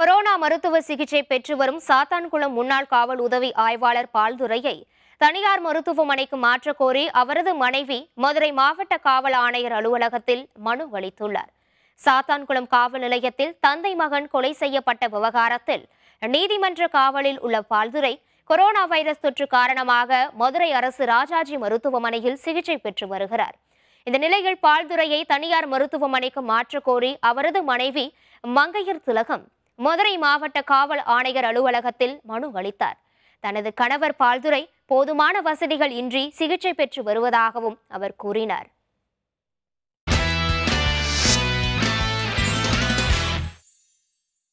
corona மருத்துவ சிகிச்சை பெற்று வரும் சாத்தான்குளம் முன்னாள் காவல் உதவி ஆய்வாளர் பால்துரையை தனியார் மருத்துவமனைக்கு மாற்றக்கோரி அவரது மனைவி மதுரை மாவட்ட காவல் ஆணையர் அலுவலகத்தில் மனு அளித்துள்ளார் சாத்தான்குளம் காவல் நிலையத்தில் தந்தை மகன் கொலை செய்யப்பட்ட விவகாரத்தில் நீதிமன்ற காவலில் உள்ள பால்துரை கொரோனா வைரஸ் தொற்று காரணமாக மதுரை அரசு ராஜாஜி மருத்துவமனையில் சிகிச்சை பெற்று வருகிறார் இந்த நிலையில் பால்துரையை தனியார் மருத்துவமனைக்கு கோரி அவரது மனைவி மங்கையர் திலகம் மதுரை மாவட்ட காவல் ஆணையர் அலுவலகத்தில் மனு அளித்தார் தனது கணவர் பால்துரை போதுமான வசதிகள் இன்றி சிகிச்சை பெற்று வருவதாகவும் அவர் கூறினார்